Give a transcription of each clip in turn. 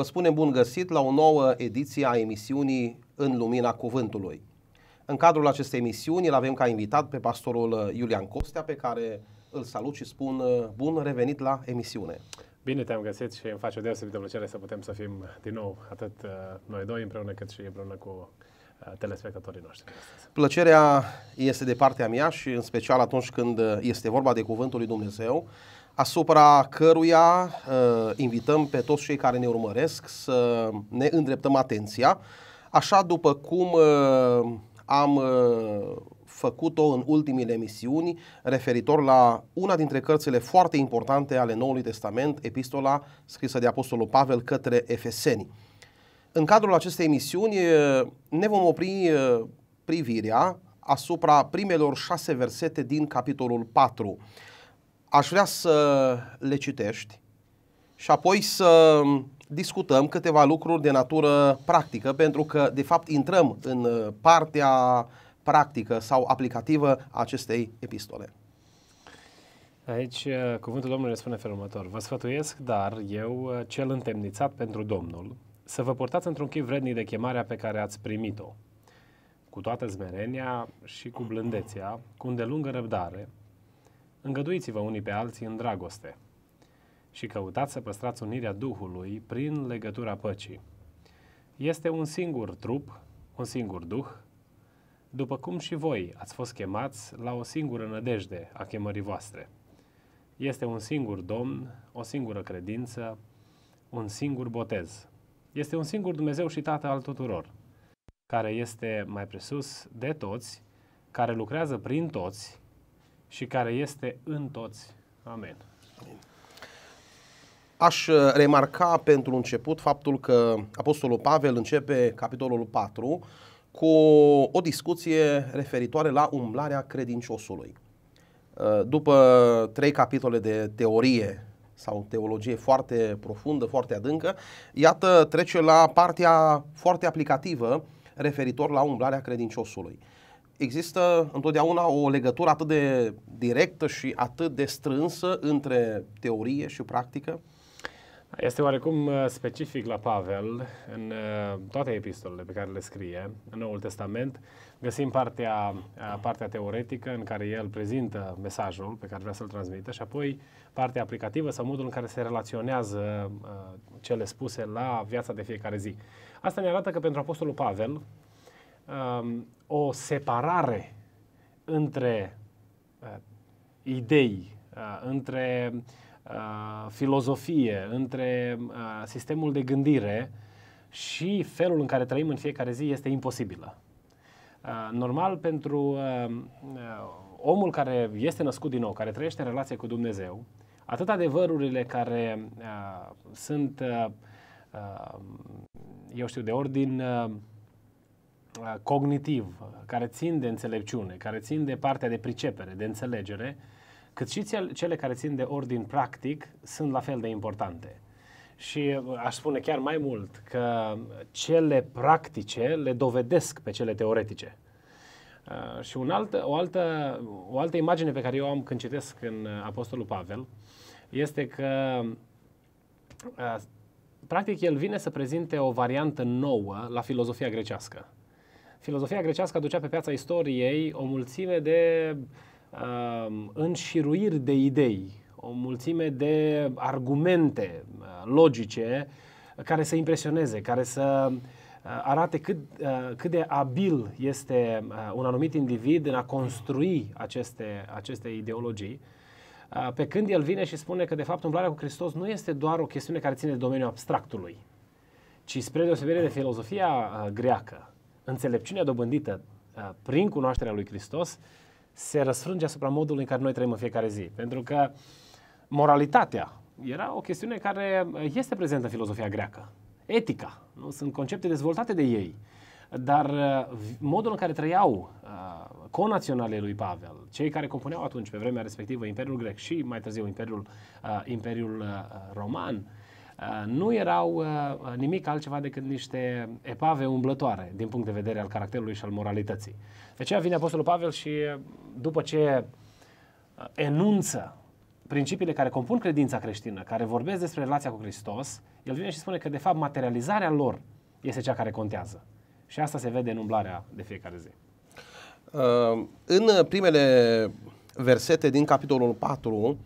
Vă spunem bun găsit la o nouă ediție a emisiunii În Lumina Cuvântului. În cadrul acestei emisiuni îl avem ca invitat pe pastorul uh, Iulian Costea, pe care îl salut și spun uh, bun revenit la emisiune. Bine te-am găsit și îmi face o deosebită plăcere să putem să fim din nou atât uh, noi doi împreună cât și împreună cu telespectatorii noștri. Plăcerea este de partea mea și în special atunci când este vorba de Cuvântul lui Dumnezeu asupra căruia uh, invităm pe toți cei care ne urmăresc să ne îndreptăm atenția, așa după cum uh, am uh, făcut-o în ultimile emisiuni referitor la una dintre cărțile foarte importante ale Noului Testament, epistola scrisă de Apostolul Pavel către Efeseni. În cadrul acestei emisiuni uh, ne vom opri uh, privirea asupra primelor șase versete din capitolul 4 aș vrea să le citești și apoi să discutăm câteva lucruri de natură practică, pentru că, de fapt, intrăm în uh, partea practică sau aplicativă a acestei epistole. Aici uh, cuvântul Domnului spune felul următor. Vă sfătuiesc, dar eu, uh, cel întemnițat pentru Domnul, să vă portați într-un chip vrednic de chemarea pe care ați primit-o, cu toată zmerenia și cu blândețea, cu îndelungă răbdare, Îngăduiți-vă unii pe alții în dragoste și căutați să păstrați unirea Duhului prin legătura păcii. Este un singur trup, un singur Duh, după cum și voi ați fost chemați la o singură nădejde a chemării voastre. Este un singur Domn, o singură credință, un singur botez. Este un singur Dumnezeu și Tată al tuturor, care este mai presus de toți, care lucrează prin toți și care este în toți. Amen. Aș uh, remarca pentru început faptul că Apostolul Pavel începe capitolul 4 cu o discuție referitoare la umblarea credinciosului. Uh, după trei capitole de teorie sau teologie foarte profundă, foarte adâncă, iată trece la partea foarte aplicativă referitor la umblarea credinciosului. Uh, există întotdeauna o legătură atât de directă și atât de strânsă între teorie și practică? Este oarecum uh, specific la Pavel în uh, toate epistolele pe care le scrie. În Noul Testament găsim partea, uh, partea teoretică în care el prezintă mesajul pe care vrea să-l transmită și apoi partea aplicativă sau modul în care se relaționează cele spuse la viața de fiecare zi. Asta ne arată că pentru Apostolul Pavel um, o separare între uh, idei, uh, între uh, filozofie, între uh, sistemul de gândire și felul în care trăim în fiecare zi este imposibilă. Uh, normal pentru uh, uh, omul care este născut din nou, care trăiește în relație cu Dumnezeu, atât adevărurile care uh, sunt, uh, uh, eu știu, de ordin uh, Uh, cognitiv, uh, care țin de înțelepciune, care țin de partea de pricepere, de înțelegere, cât și cele care țin de ordin practic, sunt la fel de importante. Și uh, aș spune chiar mai mult că cele practice le dovedesc pe cele teoretice. și un alt, o, altă, o altă imagine pe care eu am când citesc în Apostolul Pavel este că practic el vine să prezinte o variantă nouă la filozofia grecească filozofia grecească aducea pe piața istoriei o mulțime de uh, înșiruiri de idei, o mulțime de argumente uh, logice care să impresioneze, care să uh, arate cât, uh, cât de abil este uh, un anumit individ în a construi aceste, aceste ideologii, pe când el vine și spune că, de fapt, umblarea cu Hristos nu este doar o chestiune care ține de domeniul abstractului, ci spre deosebire de filozofia greacă, înțelepciunea dobândită uh, prin cunoașterea lui Hristos se răsfrânge asupra modului în care noi trăim în fiecare zi. Pentru că moralitatea era o chestiune care uh, este prezentă în filozofia greacă. Etica. Nu? Sunt concepte dezvoltate de ei. Dar uh, modul în care trăiau uh, conaționalii lui Pavel, cei care compuneau atunci, pe vremea respectivă, Imperiul Grec și mai târziu Imperiul, uh, Imperiul uh, Roman, uh, Uh, nu erau uh, uh, nimic altceva decât niște epave umblătoare din punct de vedere al caracterului și al moralității. De deci aceea vine Apostolul Pavel și după ce enunță principiile care compun credința creștină, care vorbesc despre relația cu Hristos, el vine și spune că de fapt materializarea lor este cea care contează. Și asta se vede în umblarea de fiecare zi. În primele versete din capitolul 4,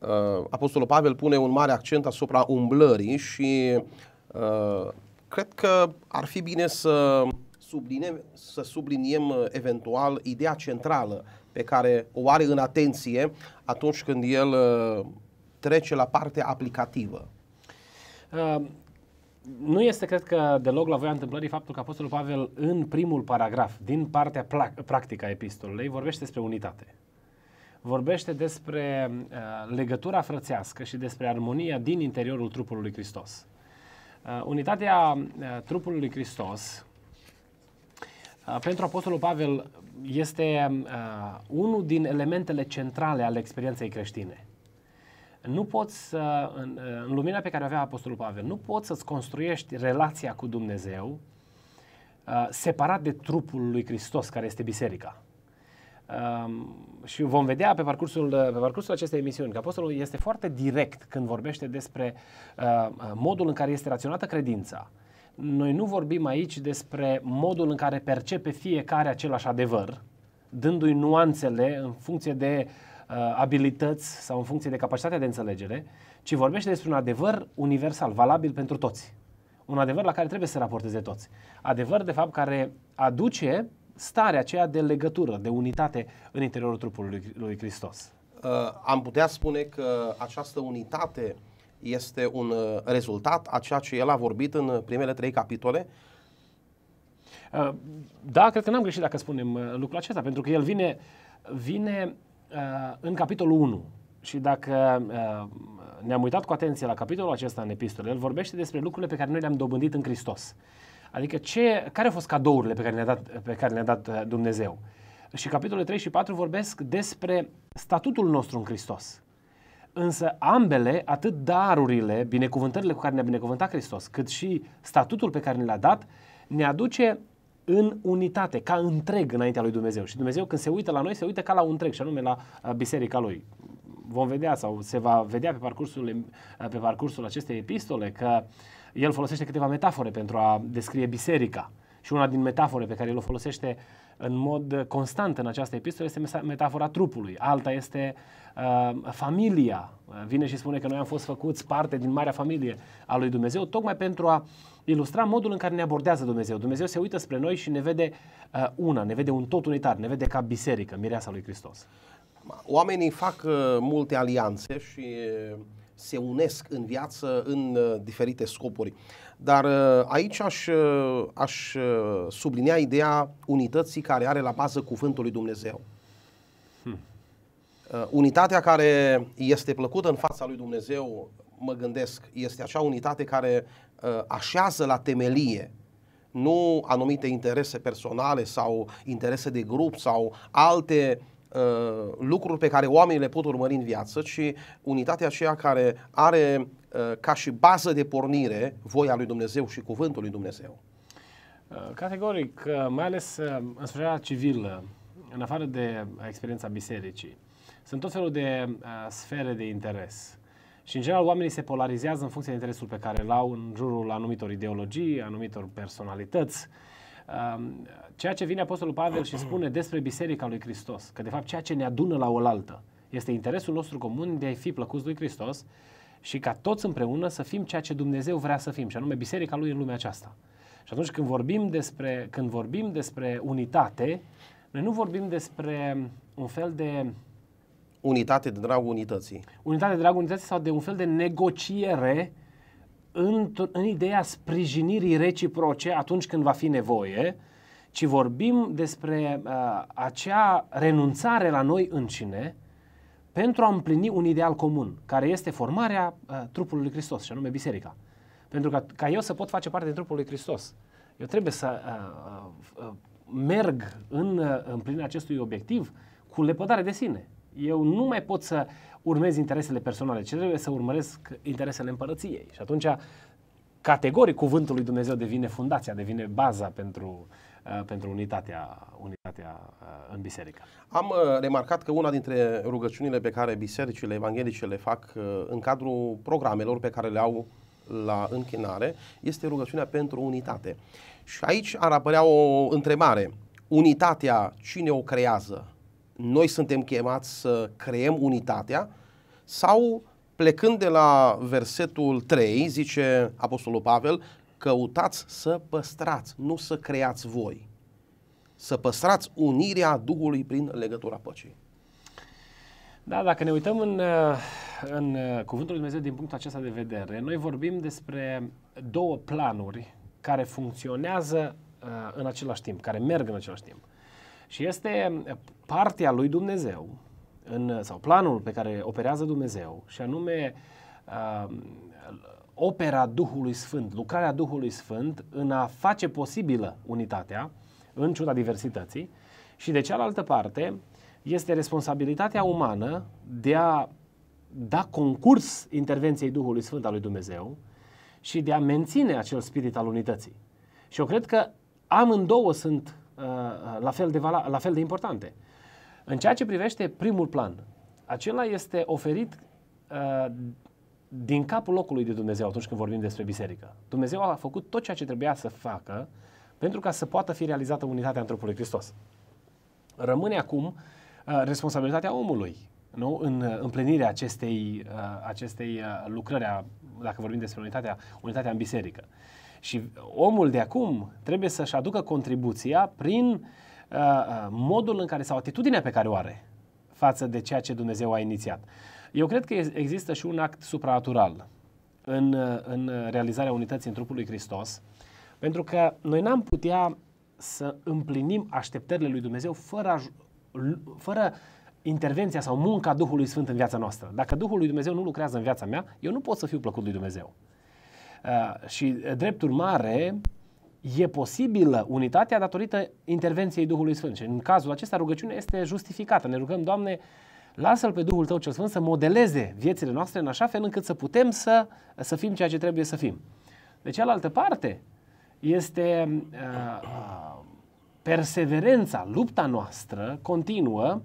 Uh, Apostolul Pavel pune un mare accent asupra umblării și uh, cred că ar fi bine să subliniem, să subliniem uh, eventual ideea centrală pe care o are în atenție atunci când el trece la partea aplicativă. Uh, nu este, cred că, deloc la voia întâmplării faptul că Apostolul Pavel, în primul paragraf, din partea practică a epistolei, vorbește despre unitate vorbește despre uh, legătura frățească și despre armonia din interiorul trupului lui Hristos. Uh, unitatea uh, trupului lui Hristos uh, pentru Apostolul Pavel este uh, unul din elementele centrale ale experienței creștine. Nu poți uh, în, în lumina pe care o avea Apostolul Pavel, nu poți să-ți construiești relația cu Dumnezeu uh, separat de trupul lui Hristos, care este biserica și vom vedea pe parcursul, pe parcursul acestei emisiuni că Apostolul este foarte direct când vorbește despre uh, modul în care este raționată credința. Noi nu vorbim aici despre modul în care percepe fiecare același adevăr, dându-i nuanțele în funcție de uh, abilități sau în funcție de capacitatea de înțelegere, ci vorbește despre un adevăr universal, valabil pentru toți. Un adevăr la care trebuie să raporteze toți. Adevăr, de fapt, care aduce starea aceea de legătură, de unitate în interiorul trupului lui Hristos. Uh, am putea spune că această unitate este un uh, rezultat a ceea ce el a vorbit în uh, primele trei capitole, da, cred că n-am greșit dacă spunem lucrul acesta, pentru că el vine, vine uh, în capitolul 1 și dacă uh, ne-am uitat cu atenție la capitolul acesta în epistole, el vorbește despre lucrurile pe care noi le-am dobândit în Hristos. Adică ce, care au fost cadourile pe care le-a dat, pe care le-a dat uh, Dumnezeu? Și capitolele 3 și 4 vorbesc despre statutul nostru în Hristos. Însă ambele, atât darurile, binecuvântările cu care ne-a binecuvântat Hristos, cât și statutul pe care ne l-a dat, ne aduce în unitate, ca întreg înaintea lui Dumnezeu. Și Dumnezeu când se uită la noi, se uită ca la un întreg, și anume la uh, biserica lui. Vom vedea sau se va vedea pe parcursul, uh, pe parcursul acestei epistole că uh, el folosește câteva metafore pentru a descrie biserica. Și una din metafore pe care el o folosește în mod constant în această epistolă este metafora trupului. Alta este uh, familia. Vine și spune că noi am fost făcuți parte din marea familie a lui Dumnezeu, tocmai pentru a ilustra modul în care ne abordează Dumnezeu. Dumnezeu se uită spre noi și ne vede uh, una, ne vede un tot unitar, ne vede ca biserică, mireasa lui Hristos. Oamenii fac uh, multe alianțe și uh, se unesc în viață în uh, diferite scopuri. Dar uh, aici aș, uh, aș sublinea ideea unității care are la bază cuvântul lui Dumnezeu. Hmm. Unitatea care este plăcută în fața lui Dumnezeu, mă gândesc, este acea unitate care așează la temelie nu anumite interese personale sau interese de grup sau alte Uh, lucruri pe care oamenii le pot urmări în viață, ci unitatea aceea care are uh, ca și bază de pornire voia lui Dumnezeu și cuvântul lui Dumnezeu. Uh, categoric, mai ales în societatea civilă, în afară de experiența bisericii, sunt tot felul de sfere de interes. Și, în general, oamenii se polarizează în funcție de interesul pe care îl au în jurul anumitor ideologii, anumitor personalități ceea ce vine Apostolul Pavel și spune despre Biserica lui Hristos, că de fapt ceea ce ne adună la oaltă este interesul nostru comun de a fi plăcuți lui Hristos și ca toți împreună să fim ceea ce Dumnezeu vrea să fim, și anume Biserica lui în lumea aceasta. Și atunci când vorbim despre, când vorbim despre unitate, noi nu vorbim despre un fel de unitate de dragul unității. Unitate de dragul unității sau de un fel de negociere în, în ideea sprijinirii reciproce atunci când va fi nevoie, ci vorbim despre uh, acea renunțare la noi înșine pentru a împlini un ideal comun, care este formarea uh, trupului lui Hristos, și anume biserica. Pentru că ca eu să pot face parte din trupul lui Hristos, eu trebuie să uh, uh, uh, merg în uh, împlinirea acestui obiectiv cu lepădare de sine. Eu nu mai pot să uh, urmezi interesele personale, ci trebuie să urmăresc interesele împărăției. Și atunci, categoric, cuvântul lui Dumnezeu devine fundația, devine baza pentru, uh, pentru unitatea, unitatea uh, în biserică. Am uh, remarcat că una dintre rugăciunile pe care bisericile evanghelice le fac uh, în cadrul programelor pe care le au la închinare este rugăciunea pentru unitate. Și aici ar apărea o întrebare. Unitatea cine o creează? noi suntem chemați să creăm unitatea sau plecând de la versetul 3, zice Apostolul Pavel, căutați să păstrați, nu să creați voi. Să păstrați unirea Duhului prin legătura păcii. Da, dacă ne uităm în, uh, în uh, Cuvântul Lui Dumnezeu din punctul acesta de vedere, noi vorbim despre două planuri care funcționează uh, în același timp, care merg în același timp. Și este partea lui Dumnezeu, în, sau planul pe care operează Dumnezeu, și anume uh, opera Duhului Sfânt, lucrarea Duhului Sfânt în a face posibilă unitatea, în ciuda diversității, și de cealaltă parte este responsabilitatea umană de a da concurs intervenției Duhului Sfânt al lui Dumnezeu și de a menține acel spirit al unității. Și eu cred că amândouă sunt Uh, uh, la fel de, vala, la fel de importante. În ceea ce privește primul plan, acela este oferit uh, din capul locului de Dumnezeu atunci când vorbim despre biserică. Dumnezeu a făcut tot ceea ce trebuia să facă pentru ca să poată fi realizată unitatea în trupul Hristos. Rămâne acum responsabilitatea omului nu? în împlinirea acestei, acestei lucrări, dacă vorbim despre unitatea, unitatea în biserică. Și omul de acum trebuie să-și aducă contribuția prin uh, uh, modul în care sau atitudinea pe care o are față de ceea ce Dumnezeu a inițiat. Eu cred că există și un act supranatural în, uh, în realizarea unității în trupul lui Hristos, pentru că noi n-am putea să împlinim așteptările lui Dumnezeu fără, fără intervenția sau munca Duhului Sfânt în viața noastră. Dacă Duhul lui Dumnezeu nu lucrează în viața mea, eu nu pot să fiu plăcut lui Dumnezeu. Uh, și, uh, drept urmare, e posibilă unitatea datorită intervenției Duhului Sfânt. Și în cazul acesta rugăciunea este justificată. Ne rugăm, Doamne, lasă-L pe Duhul Tău cel Sfânt să modeleze viețile noastre în așa fel încât să putem să, să fim ceea ce trebuie să fim. De cealaltă parte, este uh, perseverența, lupta noastră continuă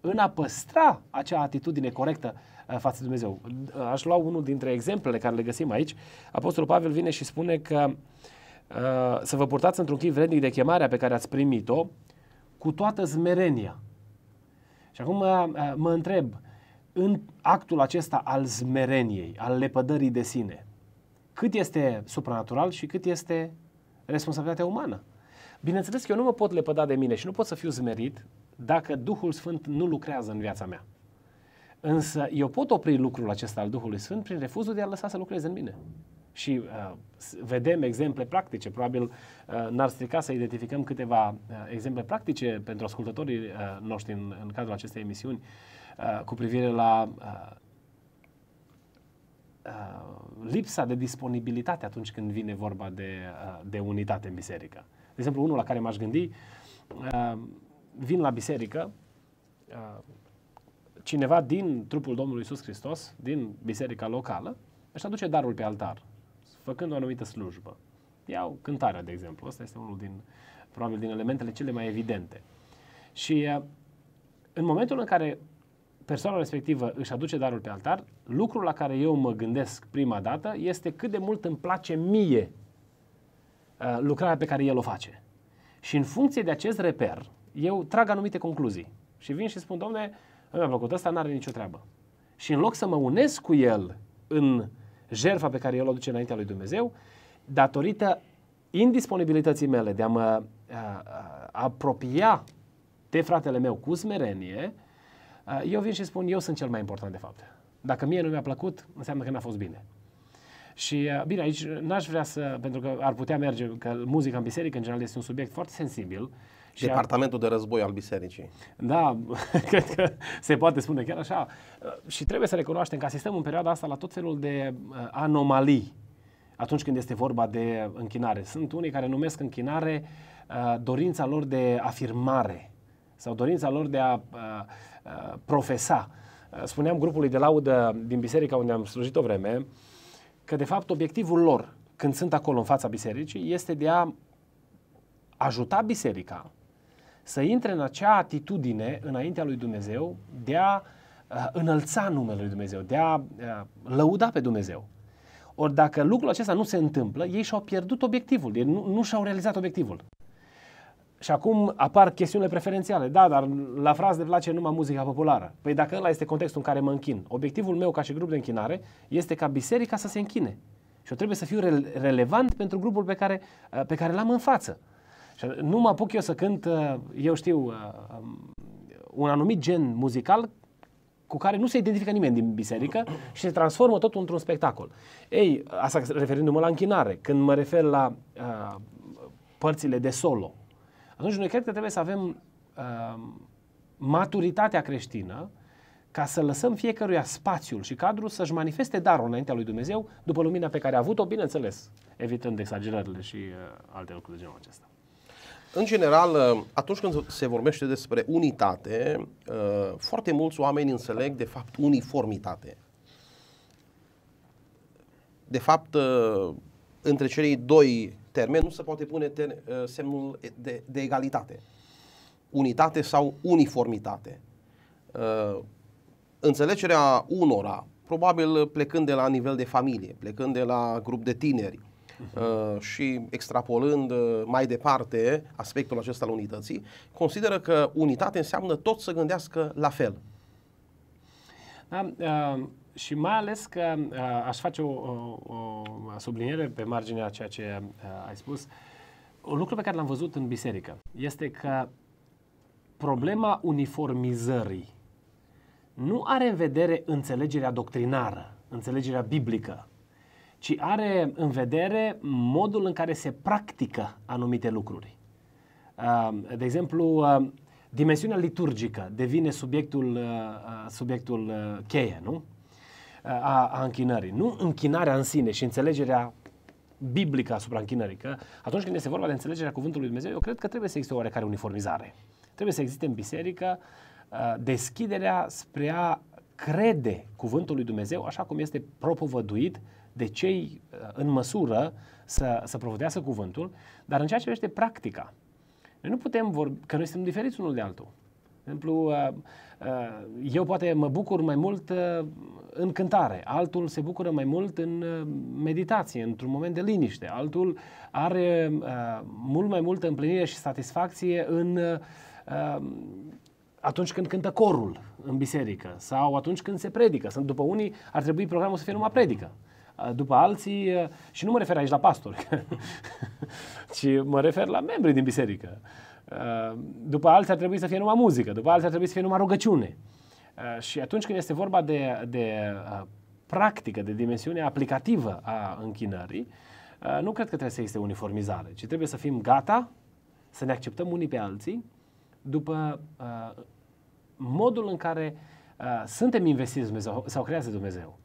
în a păstra acea atitudine corectă față de Dumnezeu. Aș lua unul dintre exemplele care le găsim aici. Apostolul Pavel vine și spune că uh, să vă purtați într-un chip vrednic de chemarea pe care ați primit-o cu toată zmerenia. Și acum mă, uh, uh, mă întreb, în actul acesta al zmereniei, al lepădării de sine, cât este supranatural și cât este responsabilitatea umană? Bineînțeles că eu nu mă pot lepăda de mine și nu pot să fiu zmerit dacă Duhul Sfânt nu lucrează în viața mea. Însă eu pot opri lucrul acesta al Duhului Sfânt prin refuzul de a lăsa să lucreze în mine. Și uh, vedem exemple practice, probabil uh, n-ar strica să identificăm câteva uh, exemple practice pentru ascultătorii uh, noștri în, în cadrul acestei emisiuni uh, cu privire la uh, uh, lipsa de disponibilitate atunci când vine vorba de, uh, de unitate în biserică. De exemplu, unul la care m-aș gândi, uh, vin la biserică, uh, cineva din trupul Domnului Isus Hristos, din biserica locală, își aduce darul pe altar, făcând o anumită slujbă. Iau cântarea, de exemplu. Asta este unul din, probabil, din elementele cele mai evidente. Și uh, în momentul în care persoana respectivă își aduce darul pe altar, lucrul la care eu mă gândesc prima dată este cât de mult îmi place mie uh, lucrarea pe care el o face. Și în funcție de acest reper, eu trag anumite concluzii. Și vin și spun, domnule nu păi, mi-a plăcut, ăsta n-are nicio treabă. Și în loc să mă unesc cu el în jertfa pe care el o duce înaintea lui Dumnezeu, datorită indisponibilității mele de a mă a, a, apropia de fratele meu cu smerenie, a, eu vin și spun, eu sunt cel mai important de fapt. Dacă mie nu mi-a plăcut, înseamnă că n-a fost bine. Și bine, aici n-aș vrea să, pentru că ar putea merge, că muzica în biserică în general este un subiect foarte sensibil, uh, și Departamentul a... de război al bisericii. Da, cred că se poate spune chiar așa. Și trebuie să recunoaștem că asistăm în perioada asta la tot felul de uh, anomalii atunci când este vorba de închinare. Sunt unii care numesc închinare uh, dorința lor de afirmare sau dorința lor de a uh, profesa. Spuneam grupului de laudă din biserica unde am slujit o vreme că de fapt obiectivul lor când sunt acolo în fața bisericii este de a ajuta biserica să intre în acea atitudine înaintea lui Dumnezeu de a uh, înălța numele lui Dumnezeu, de a uh, lăuda pe Dumnezeu. Ori dacă lucrul acesta nu se întâmplă, ei și-au pierdut obiectivul, ei nu, nu și-au realizat obiectivul. Și acum apar chestiunile preferențiale. Da, dar la fraz de place numai muzica populară. Păi dacă ăla este contextul în care mă închin, obiectivul meu ca și grup de închinare este ca biserica să se închine. Și eu trebuie să fiu relevant pentru grupul pe care, uh, pe care l-am în față. Și uh, nu mă apuc eu să cânt, uh, eu știu, uh, um, un anumit gen muzical cu care nu se identifică nimeni din biserică și se transformă totul într-un spectacol. Ei, asta referindu-mă la închinare, când mă refer la uh, părțile de solo, atunci noi cred că trebuie să avem uh, maturitatea creștină ca să lăsăm fiecăruia spațiul și cadrul să-și manifeste darul înaintea lui Dumnezeu după lumina pe care a avut-o, bineînțeles, evitând exagerările și uh, alte lucruri de genul acesta. În general, uh, atunci când se vorbește despre unitate, uh, foarte mulți oameni înțeleg, de fapt, uniformitate. De fapt, uh, între cei doi termeni nu se poate pune semnul de, de egalitate. Unitate sau uniformitate. Înțelegerea unora, probabil plecând de la nivel de familie, plecând de la grup de tineri, uh, și extrapolând uh, mai departe aspectul acesta al unității, consideră că unitate înseamnă tot să gândească la fel. Da, uh, și mai ales că uh, aș face o, o, o subliniere pe marginea ceea ce uh, ai spus. Un lucru pe care l-am văzut în biserică este că problema uniformizării nu are în vedere înțelegerea doctrinară, înțelegerea biblică, ci are în vedere modul în care se practică anumite lucruri. De exemplu, dimensiunea liturgică devine subiectul, uh, uh, subiectul uh, cheie, nu? A, a închinării. Nu închinarea în sine și înțelegerea biblică asupra închinării. Că atunci când este vorba de înțelegerea Cuvântului Dumnezeu, eu cred că trebuie să existe oarecare uniformizare. Trebuie să existe în biserică deschiderea spre a crede Cuvântul Lui Dumnezeu așa cum este propovăduit de cei uh, în măsură să, să provodească cuvântul, dar în ceea ce privește practica, noi nu putem vorbi, că noi suntem diferiți unul de altul. De exemplu, uh, uh, eu poate mă bucur mai mult în cântare, altul se bucură mai mult în meditație, într-un moment de liniște, altul are mult mai multă împlinire și satisfacție în atunci când cântă corul în biserică sau atunci când se predică. Sunt după unii ar trebui programul să fie numai predică după alții și nu mă refer aici la pastori, ci mă refer la membrii din biserică. După alții ar trebui să fie numai muzică, după alții ar trebui să fie numai rugăciune. Și atunci când este vorba de, de practică, de dimensiune aplicativă a închinării, nu cred că trebuie să existe uniformizare, ci trebuie să fim gata să ne acceptăm unii pe alții după modul în care suntem investiți Dumnezeu sau creează Dumnezeu.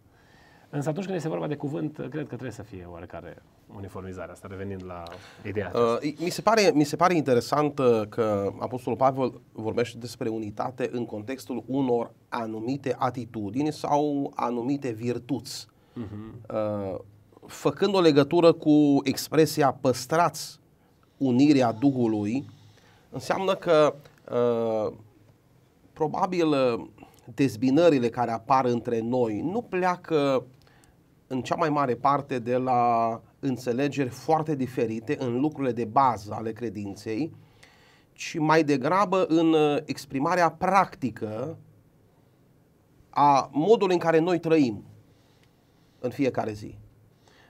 Însă atunci când este vorba de cuvânt, cred că trebuie să fie oarecare uniformizare. asta, revenind la ideea Uh, mi, se pare, mi se pare interesant uh, că Apostolul Pavel vorbește despre unitate în contextul unor anumite atitudini sau anumite virtuți, uh-huh. uh, făcând o legătură cu expresia păstrați unirea Duhului, înseamnă că uh, probabil uh, dezbinările care apar între noi nu pleacă în cea mai mare parte de la înțelegeri foarte diferite în lucrurile de bază ale credinței, ci mai degrabă în uh, exprimarea practică a modului în care noi trăim în fiecare zi.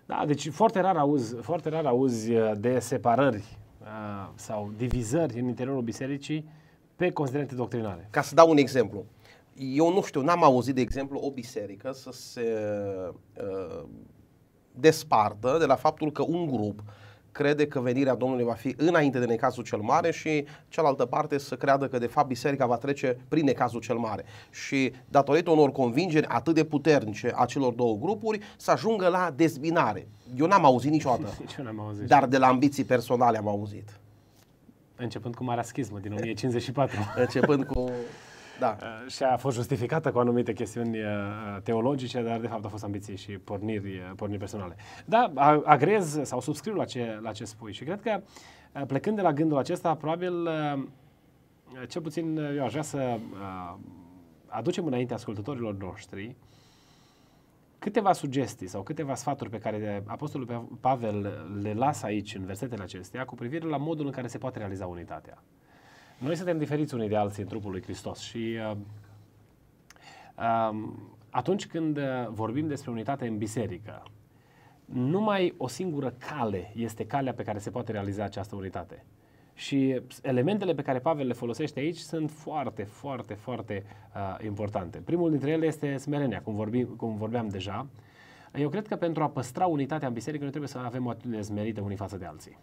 Da, deci foarte rar auzi, foarte rar auzi uh, de separări uh, sau divizări în interiorul bisericii pe considerente doctrinare. Ca să dau un exemplu, eu nu știu, n-am auzit, de exemplu, o biserică să se uh, despartă de la faptul că un grup crede că venirea Domnului va fi înainte de necazul cel mare și cealaltă parte să creadă că de fapt biserica va trece prin necazul cel mare. Și datorită unor convingeri atât de puternice a celor două grupuri să ajungă la dezbinare. Eu n-am auzit niciodată, Nici n-am auzit. dar de la ambiții personale am auzit. Începând cu Marea Schismă din 1054. Începând cu da. Eh, și a fost justificată cu anumite chestiuni eh, teologice, dar de fapt au fost ambiții și porniri, eh, porniri personale. Da, agrez sau subscriu la ce, la ce spui și cred că plecând de la gândul acesta, probabil cel puțin eu aș vrea să aducem înainte ascultătorilor noștri câteva sugestii sau câteva sfaturi pe care Apostolul Pavel le lasă aici în versetele acestea cu privire la modul în care se poate realiza unitatea. Noi suntem diferiți unii de alții în trupul lui Hristos și uh, um, atunci când uh, vorbim despre unitate în biserică, numai o singură cale este calea pe care se poate realiza această unitate. Și elementele pe care Pavel le folosește aici sunt foarte, foarte, foarte uh, importante. Primul dintre ele este smerenia, cum, vorbi, cum vorbeam deja. Eu cred că pentru a păstra unitatea în biserică, noi trebuie să avem o atitudine smerită unii față de alții.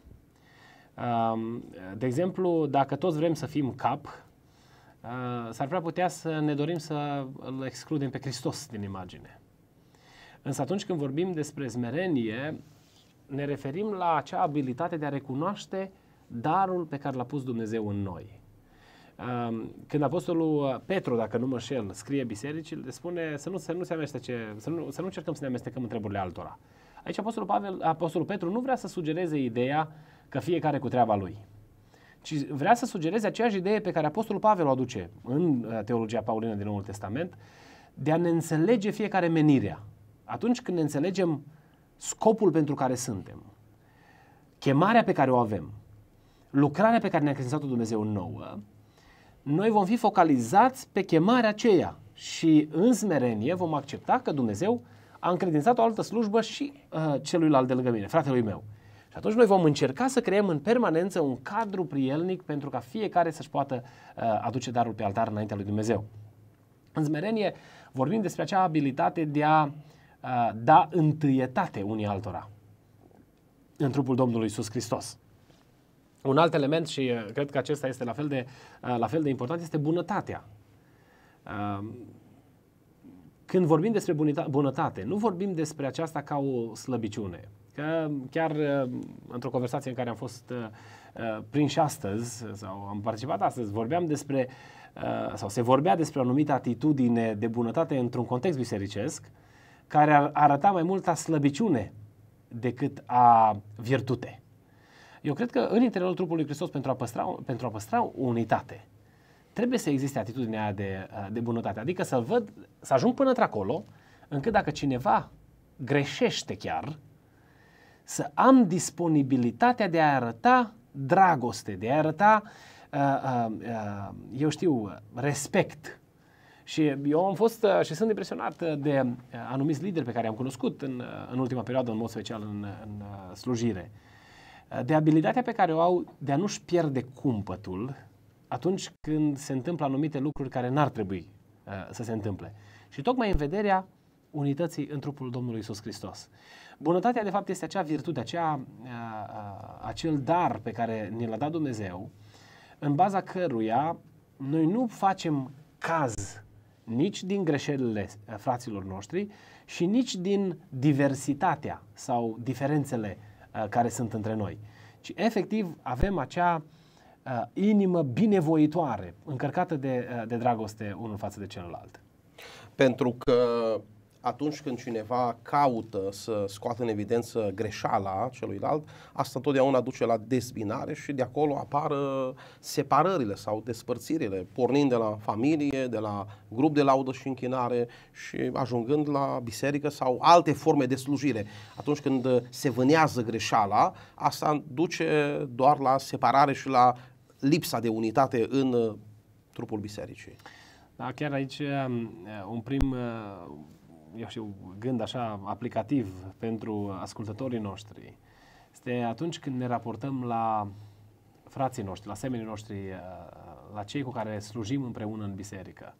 De exemplu, dacă toți vrem să fim cap, uh, s-ar prea putea să ne dorim să îl excludem pe Hristos din imagine. Însă atunci când vorbim despre smerenie, ne referim la acea abilitate de a recunoaște darul pe care l-a pus Dumnezeu în noi. Când Apostolul Petru, dacă nu mă șel, scrie bisericii, le spune să nu, să nu, se amestece, să nu, să nu încercăm să ne amestecăm întrebările altora. Aici Apostolul, Pavel, Apostolul Petru nu vrea să sugereze ideea că fiecare cu treaba lui. Ci vrea să sugereze aceeași idee pe care Apostolul Pavel o aduce în uh, teologia paulină din Noul Testament, de a ne înțelege fiecare menirea. Atunci când ne înțelegem scopul pentru care suntem, chemarea pe care o avem, lucrarea pe care ne-a crezut Dumnezeu nouă, noi vom fi focalizați pe chemarea aceea și în smerenie vom accepta că Dumnezeu a încredințat o altă slujbă și uh, celuilalt de lângă mine, fratelui meu. Și atunci noi vom încerca să creăm în permanență un cadru prielnic pentru ca fiecare să-și poată uh, aduce darul pe altar înaintea lui Dumnezeu. În smerenie vorbim despre acea abilitate de a uh, da întâietate unii altora în trupul Domnului Iisus Hristos. Un alt element și uh, cred că acesta este la fel de, la fel de important este bunătatea. Când vorbim despre bunătate, nu vorbim despre aceasta ca o slăbiciune. Că chiar uh, într-o conversație în care am fost uh, uh, prinși astăzi, sau am participat astăzi, vorbeam despre, sau se vorbea despre o anumită atitudine de bunătate într-un context bisericesc, care ar arăta mai mult a slăbiciune decât a virtute. Eu cred că în interiorul trupului Hristos, pentru a păstra, pentru a păstra unitate, trebuie să existe atitudinea aia de, de bunătate. Adică să văd, să ajung până într-acolo, încât dacă cineva greșește chiar, să am disponibilitatea de a arăta dragoste, de a arăta, uh, uh, uh, eu știu, respect. Și eu am fost și sunt impresionat de anumiți lideri pe care am cunoscut în, în ultima perioadă, în mod special în, în slujire, de abilitatea pe care o au de a nu-și pierde cumpătul atunci când se întâmplă anumite lucruri care n-ar trebui să se întâmple. Și tocmai în vederea unității în trupul Domnului Isus Hristos. Bunătatea, de fapt, este acea virtute, acea, acel dar pe care ne l-a dat Dumnezeu, în baza căruia noi nu facem caz nici din greșelile fraților noștri și nici din diversitatea sau diferențele care sunt între noi, ci efectiv avem acea inimă binevoitoare, încărcată de, de dragoste unul față de celălalt. Pentru că atunci când cineva caută să scoată în evidență greșeala celuilalt, asta întotdeauna duce la dezbinare și de acolo apar uh, separările sau despărțirile, pornind de la familie, de la grup de laudă și închinare și ajungând la biserică sau alte forme de slujire. Atunci când uh, se vânează greșeala, asta duce doar la separare și la lipsa de unitate în uh, trupul bisericii. Da, chiar aici um, un prim eu știu, gând așa aplicativ pentru ascultătorii noștri este atunci când ne raportăm la frații noștri, la semenii noștri, uh, la cei cu care slujim împreună în biserică.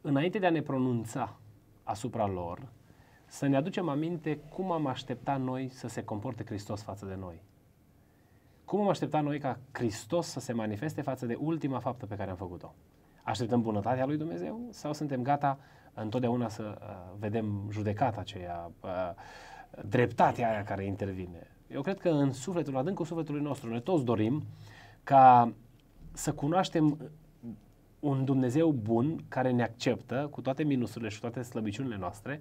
Înainte de a ne pronunța asupra lor, să ne aducem aminte cum am aștepta noi să se comporte Hristos față de noi. Cum am aștepta noi ca Hristos să se manifeste față de ultima faptă pe care am făcut-o? Așteptăm bunătatea lui Dumnezeu sau suntem gata întotdeauna să uh, vedem judecata aceea, uh, dreptatea aia care intervine. Eu cred că în sufletul, adâncul sufletului nostru, noi toți dorim ca să cunoaștem uh, un Dumnezeu bun care ne acceptă cu toate minusurile și toate slăbiciunile noastre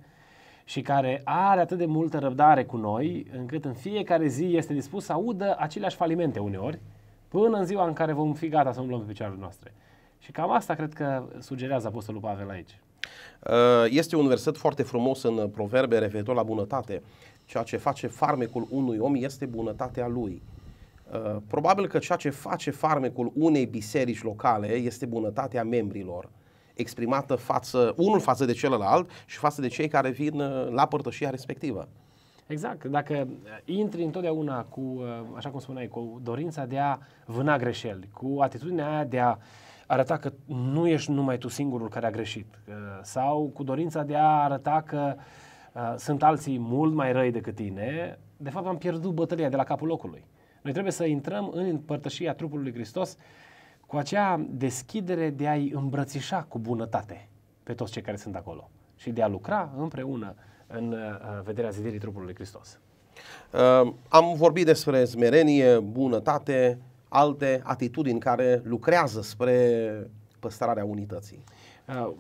și care are atât de multă răbdare cu noi încât în fiecare zi este dispus să audă aceleași falimente uneori până în ziua în care vom fi gata să umblăm pe picioarele noastre. Și cam asta cred că sugerează Apostolul Pavel aici. Uh, este un verset foarte frumos în proverbe referitor la bunătate. Ceea ce face farmecul unui om este bunătatea lui. Uh, probabil că ceea ce face farmecul unei biserici locale este bunătatea membrilor exprimată față, unul față de celălalt și față de cei care vin uh, la părtășia respectivă. Exact. Dacă intri întotdeauna cu, așa cum spuneai, cu dorința de a vâna greșeli, cu atitudinea aia de a uh, arăta că nu ești numai tu singurul care a greșit sau cu dorința de a arăta că uh, sunt alții mult mai răi decât tine, de fapt am pierdut bătălia de la capul locului. Noi trebuie să intrăm în împărtășia trupului lui Hristos cu acea deschidere de a-i îmbrățișa cu bunătate pe toți cei care sunt acolo și de a lucra împreună în uh, vederea zidirii trupului lui Hristos. Uh, am vorbit despre smerenie, bunătate, alte atitudini care lucrează spre păstrarea unității. Uh,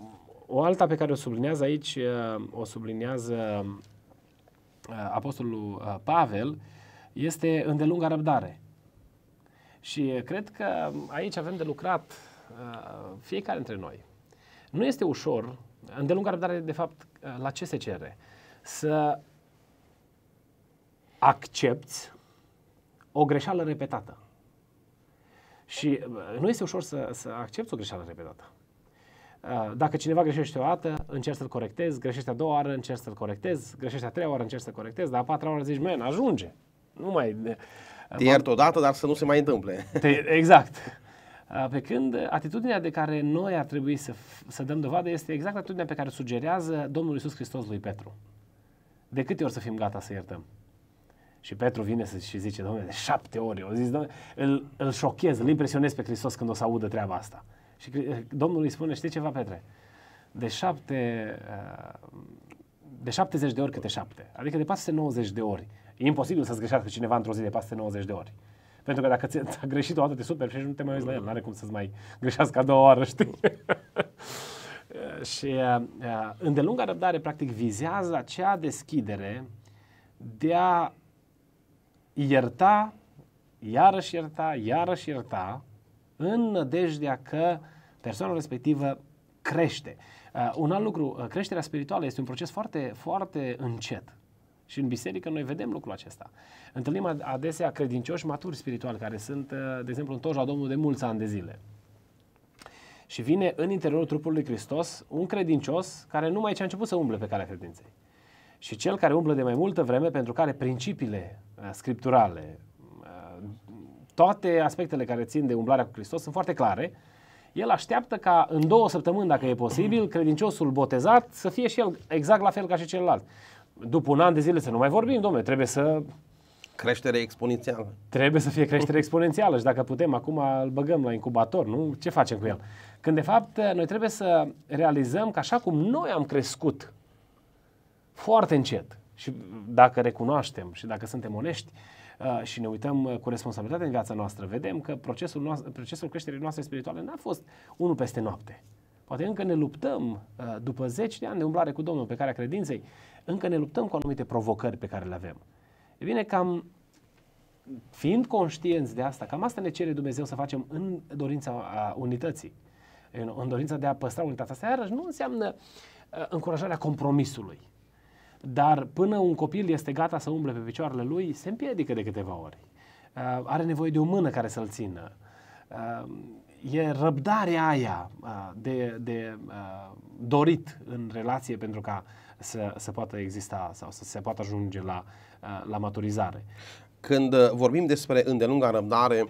o alta pe care o sublinează aici, uh, o sublinează uh, Apostolul Pavel, este îndelunga răbdare. Și cred că aici avem de lucrat fiecare dintre noi. Nu este ușor, îndelunga răbdare, de fapt, la ce se cere? Să accepti o greșeală repetată. Și nu este ușor să, să accepti o greșeală repetată. Dacă cineva greșește o dată, încerci să-l corectezi, greșește a doua oară, încerci să-l corectezi, greșește a treia oară, încerci să-l corectezi, dar a patra oară zici, men, ajunge. Nu mai... Te iert odată, dar să nu se mai întâmple. Te, exact. Pe când atitudinea de care noi ar trebui să, să dăm dovadă este exact atitudinea pe care sugerează Domnul Iisus Hristos lui Petru. De câte ori să fim gata să iertăm? Și Petru vine să și zice, domnule, de șapte ori. O zis, îl, îl șochez, îl impresionez pe Hristos când o să audă treaba asta. Și Domnul îi spune, știi ceva, Petre? De șapte, eh, de 70 de ori câte șapte, adică de 490 de ori. E imposibil să-ți greșească cineva într-o zi de 490 de ori. Pentru că dacă ți-a greșit o dată, te super și nu te mai uiți la el. N-are cum să-ți mai greșească a doua oară, știi? și eh, eh, îndelunga răbdare, practic, vizează acea deschidere de a ierta, iarăși ierta, iarăși ierta, în nădejdea că persoana respectivă crește. Uh, un alt lucru, uh, creșterea spirituală este un proces foarte, foarte încet. Și în biserică noi vedem lucrul acesta. Întâlnim adesea credincioși maturi spirituali care sunt, uh, de exemplu, întoși la Domnul de mulți ani de zile. Și vine în interiorul trupului Hristos un credincios care numai ce a început să umble pe calea credinței. Și cel care umblă de mai multă vreme, pentru care principiile Uh, scripturale, uh, toate aspectele care țin de umblarea cu Hristos sunt foarte clare. El așteaptă ca în două săptămâni, dacă e posibil, credinciosul botezat să fie și el exact la fel ca și celălalt. După un an de zile să nu mai vorbim, domnule, trebuie să... Creștere exponențială. Trebuie să fie creștere exponențială și dacă putem, acum îl băgăm la incubator, nu? Ce facem cu el? Când de fapt noi trebuie să realizăm că așa cum noi am crescut foarte încet, și dacă recunoaștem și dacă suntem onești uh, și ne uităm uh, cu responsabilitate în viața noastră, vedem că procesul, noastră, procesul creșterii noastre spirituale n-a fost unul peste noapte. Poate încă ne luptăm, uh, după zeci de ani de umblare cu Domnul pe care a credinței, încă ne luptăm cu anumite provocări pe care le avem. E bine, cam fiind conștienți de asta, cam asta ne cere Dumnezeu să facem în dorința unității, în dorința de a păstra unitatea asta. Iarăși nu înseamnă încurajarea compromisului dar până un copil este gata să umble pe picioarele lui, se împiedică de câteva ori. Uh, are nevoie de o mână care să-l țină. Uh, e răbdarea aia uh, de, de uh, dorit în relație pentru ca să, să poată exista sau să se poată ajunge la, uh, la maturizare. Când uh, vorbim despre îndelunga răbdare,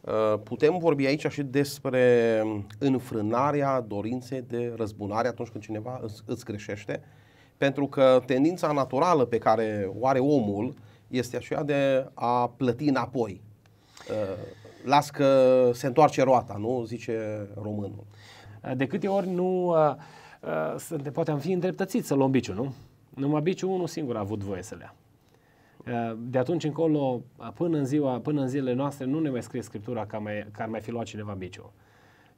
uh, putem vorbi aici și despre înfrânarea dorinței de răzbunare atunci când cineva îți, îți greșește? Uh, pentru că tendința naturală pe care o are omul este aceea de a plăti înapoi. Uh, las că se întoarce roata, nu? Zice românul. Uh, de câte ori nu uh, uh poate am fi îndreptățiți să luăm biciu, nu? Numai biciu unul singur a avut voie să le ia. De atunci încolo, până în, ziua, până în zilele noastre, nu ne mai scrie Scriptura că, mai, că ar mai fi luat cineva biciu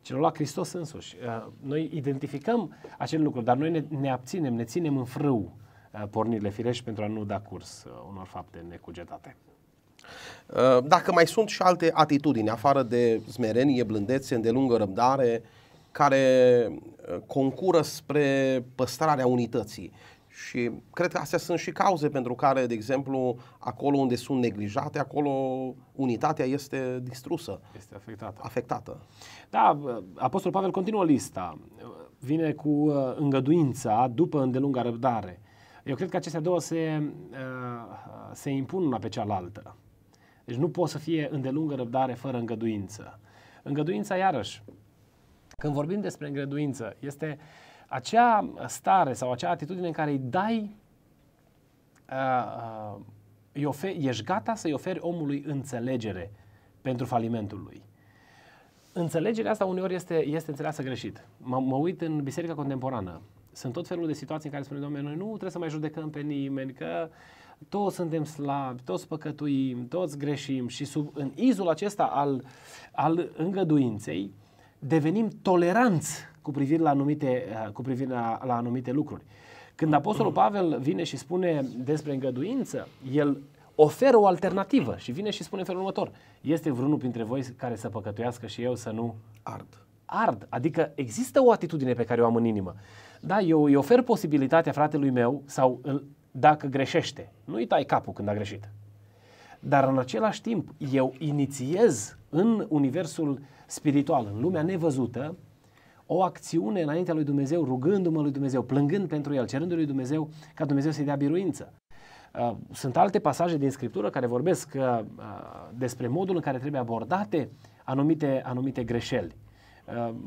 ci l-a luat Hristos însuși. Uh, noi identificăm acel lucru, dar noi ne, ne abținem, ne ținem în frâu uh, pornirile firești pentru a nu da curs uh, unor fapte necugetate. Dacă mai sunt și alte atitudini, afară de smerenie, blândețe, îndelungă răbdare, care concură spre păstrarea unității. Și cred că astea sunt și cauze pentru care, de exemplu, acolo unde sunt neglijate, acolo unitatea este distrusă. Este afectată. Afectată. Da, Apostol Pavel continuă lista. Vine cu uh, îngăduința după îndelunga răbdare. Eu cred că acestea două se, uh, se impun una pe cealaltă. Deci nu poți să fie îndelungă răbdare fără îngăduință. Îngăduința, iarăși, când vorbim despre îngăduință, este uh, acea stare sau acea atitudine în care îi dai, uh, uh, îi oferi, ești gata să-i oferi omului înțelegere pentru falimentul lui. Înțelegerea asta uneori este, este înțeleasă greșit. Mă, mă uit în biserica contemporană. Sunt tot felul de situații în care spune, Doamne, noi nu trebuie să mai judecăm pe nimeni, că toți suntem slabi, toți păcătuim, toți greșim și sub, în izul acesta al, al îngăduinței devenim toleranți cu privire la anumite, eh, cu privire la, la anumite lucruri. Când Apostolul Pavel vine și spune despre îngăduință, el oferă o alternativă și vine și spune în felul următor. Este vreunul printre voi care să păcătuiască și eu să nu ard. Ard. Adică există o atitudine pe care o am în inimă. Da, eu îi ofer posibilitatea fratelui meu sau dacă greșește. Nu-i tai capul când a greșit. Dar în același timp eu inițiez în universul spiritual, în lumea nevăzută, o acțiune înaintea lui Dumnezeu, rugându-mă lui Dumnezeu, plângând pentru el, cerându lui Dumnezeu ca Dumnezeu să-i dea biruință. Uh, sunt alte pasaje din Scriptură care vorbesc uh, uh, despre modul în care trebuie abordate anumite, anumite greșeli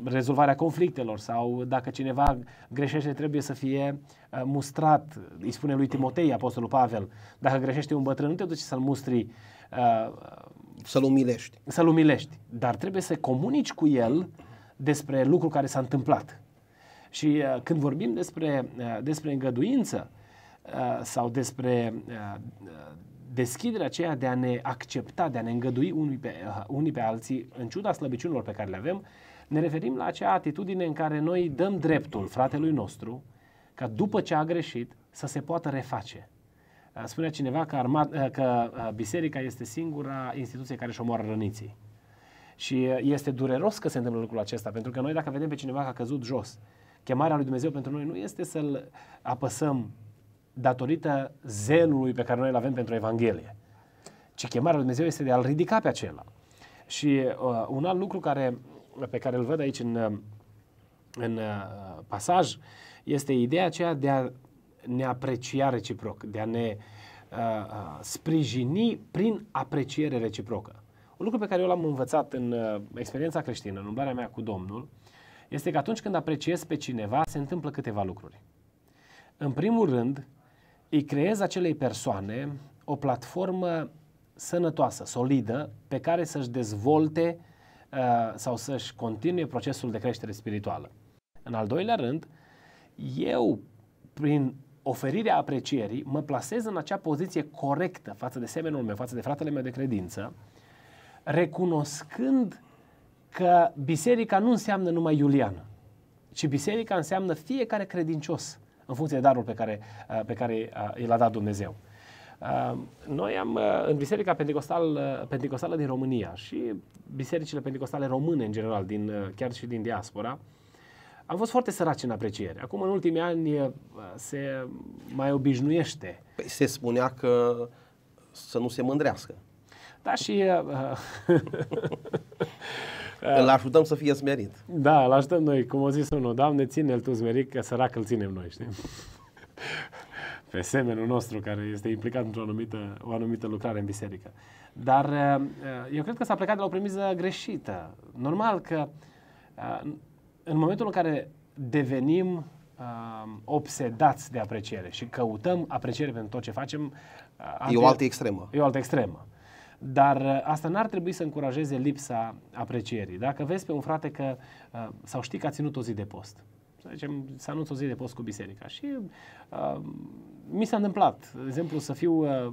rezolvarea conflictelor sau dacă cineva greșește trebuie să fie mustrat, îi spune lui Timotei, Apostolul Pavel, dacă greșește un bătrân nu te duci să-l mustri să-l umilești. Să-l umilești, dar trebuie să comunici cu el despre lucru care s-a întâmplat. Și uh, când vorbim despre, uh, despre îngăduință uh, sau despre deschiderea aceea de a ne accepta, de a ne îngădui unii pe, unii pe alții, în ciuda slăbiciunilor pe care le avem, ne referim la acea atitudine în care noi dăm dreptul fratelui nostru ca după ce a greșit să se poată reface. Spunea cineva că, armat, că biserica este singura instituție care își omoară răniții. Și este dureros că se întâmplă lucrul acesta, pentru că noi dacă vedem pe cineva că a căzut jos, chemarea lui Dumnezeu pentru noi nu este să-l apăsăm datorită zelului pe care noi îl avem pentru Evanghelie, ci chemarea lui Dumnezeu este de a-l ridica pe acela. Și uh, un alt lucru care, pe care îl văd aici în, în uh, pasaj este ideea aceea de a ne aprecia reciproc, de a ne uh, uh sprijini prin apreciere reciprocă. Un lucru pe care eu l-am învățat în uh, experiența creștină, în umblarea mea cu Domnul, este că atunci când apreciez pe cineva, se întâmplă câteva lucruri. În primul rând, îi creez acelei persoane o platformă sănătoasă, solidă, pe care să-și dezvolte uh, sau să-și continue procesul de creștere spirituală. În al doilea rând, eu, prin oferirea aprecierii, mă plasez în acea poziție corectă față de semenul meu, față de fratele meu de credință, recunoscând că biserica nu înseamnă numai Iulian, ci biserica înseamnă fiecare credincios în funcție de darul pe care, uh, pe care uh, l-a dat Dumnezeu. Uh, noi am, în Biserica Pentecostal, Pentecostală din România și bisericile pentecostale române în general, din, chiar și din diaspora, am fost foarte săraci în apreciere. Acum, în ultimii ani, se mai obișnuiește. Păi se spunea că să nu se mândrească. Da, și... Uh, uh îl ajutăm să fie smerit. Da, îl ajutăm noi. Cum o zis unul, Doamne, ține-l Tu smerit, că sărac îl ținem noi, știi? Pe semenul nostru care este implicat într-o anumită, o anumită lucrare în biserică. Dar uh, uh, eu cred că s-a plecat de la o premiză greșită. Normal că uh, în momentul în care devenim uh, obsedați de apreciere și căutăm apreciere pentru tot ce facem. E o altă extremă. E o altă extremă. Dar uh, asta n-ar trebui să încurajeze lipsa aprecierii. Dacă vezi pe un frate că, uh, sau știi că a ținut o zi de post, să zicem, să anunț o zi de post cu biserica și uh, mi s-a întâmplat, de exemplu, să fiu uh,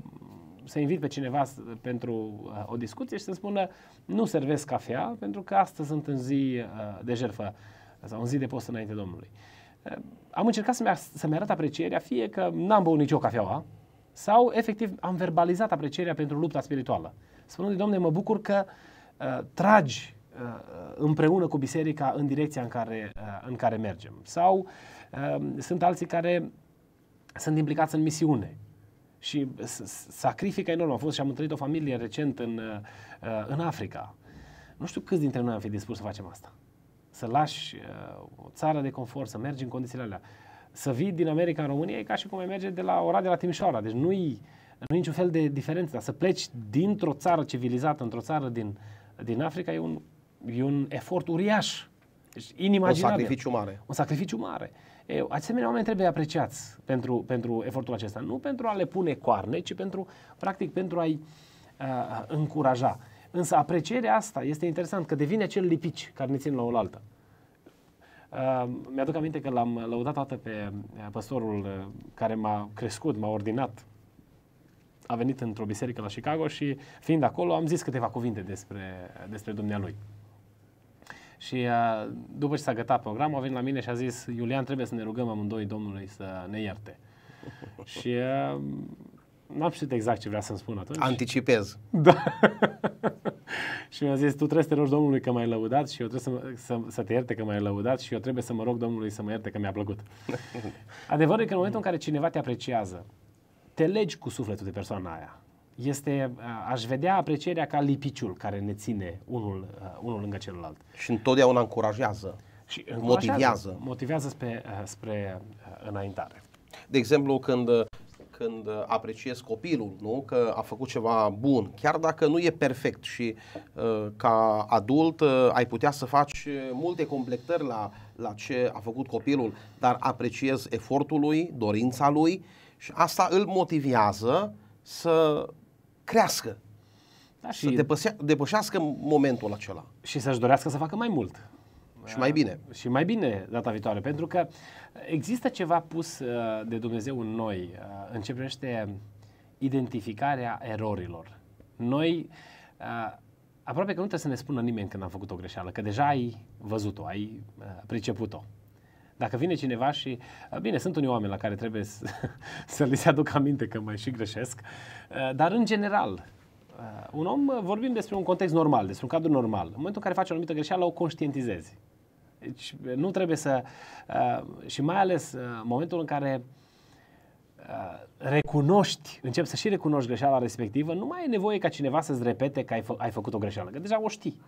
să invit pe cineva pentru uh, o discuție și să spună nu servesc cafea pentru că astăzi sunt în zi de jertfă sau în zi de post înainte Domnului. Am încercat să-mi, să-mi arăt aprecierea, fie că n-am băut nicio cafeaua, sau, efectiv, am verbalizat aprecierea pentru lupta spirituală. Spunând, domne, mă bucur că uh, tragi uh, împreună cu biserica în direcția în care, uh, în care mergem. Sau uh, sunt alții care sunt implicați în misiune și sacrifică enorm. Am fost și am întâlnit o familie recent în, uh, în Africa. Nu știu câți dintre noi am fi dispus să facem asta. Să lași uh, o țară de confort, să mergi în condițiile alea să vii din America în România e ca și cum ai merge de la ora de la Timișoara. Deci nu-i, nu niciun fel de diferență. Dar să pleci dintr-o țară civilizată, într-o țară din, din Africa, e un, e un efort uriaș. Deci inimaginabil. Un sacrificiu mare. Un sacrificiu mare. E, asemenea, oameni trebuie apreciați pentru, pentru efortul acesta. Nu pentru a le pune coarne, ci pentru, practic, pentru a-i uh, încuraja. Însă aprecierea asta este interesant, că devine acel lipici care ne țin la oaltă mi-aduc aminte că l-am lăudat toată pe eh, păstorul eh, care m-a crescut, m-a ordinat. A venit într-o biserică la Chicago și fiind acolo am zis câteva cuvinte despre, despre dumnealui. Și eh, după ce s-a gătat programul, a venit la mine și a zis, Iulian, trebuie să ne rugăm amândoi Domnului să ne ierte. și n-am știut exact ce vrea să-mi spun atunci. Anticipez. Da. și mi-a zis, tu trebuie să te rogi Domnului că m-ai lăudat și eu trebuie să, să, să te ierte că m-ai lăudat și eu trebuie să mă rog Domnului să mă ierte că mi-a plăcut. Adevărul e că în momentul în care cineva te apreciază, te legi cu sufletul de persoana aia. Este, aș vedea aprecierea ca lipiciul care ne ține unul, unul lângă celălalt. Și întotdeauna încurajează. Și motivează. Motivează spre, spre înaintare. De exemplu, când când apreciez copilul, nu? că a făcut ceva bun, chiar dacă nu e perfect și uh, ca adult uh, ai putea să faci multe completări la, la ce a făcut copilul, dar apreciez efortul lui, dorința lui și asta îl motivează să crească, da, și să depășească momentul acela. Și să-și dorească să facă mai mult. Și mai bine. Uh, și mai bine data viitoare, pentru că există ceva pus uh, de Dumnezeu în noi uh, în ce privește identificarea erorilor. Noi aproape că nu trebuie să ne spună nimeni când am făcut o greșeală, că deja ai văzut-o, ai priceput-o. Dacă vine cineva și, bine, sunt unii oameni la care trebuie să, să li se aduc aminte că mai și greșesc, dar în general, un om, vorbim despre un context normal, despre un cadru normal. În momentul în care faci o anumită greșeală, o conștientizezi. Deci eh, nu trebuie să... Eh, și mai ales eh, momentul în care recunoști, începi să și recunoști greșeala respectivă, nu mai e nevoie ca cineva să-ți repete că ai, fă, ai făcut o greșeală, că deja o știi.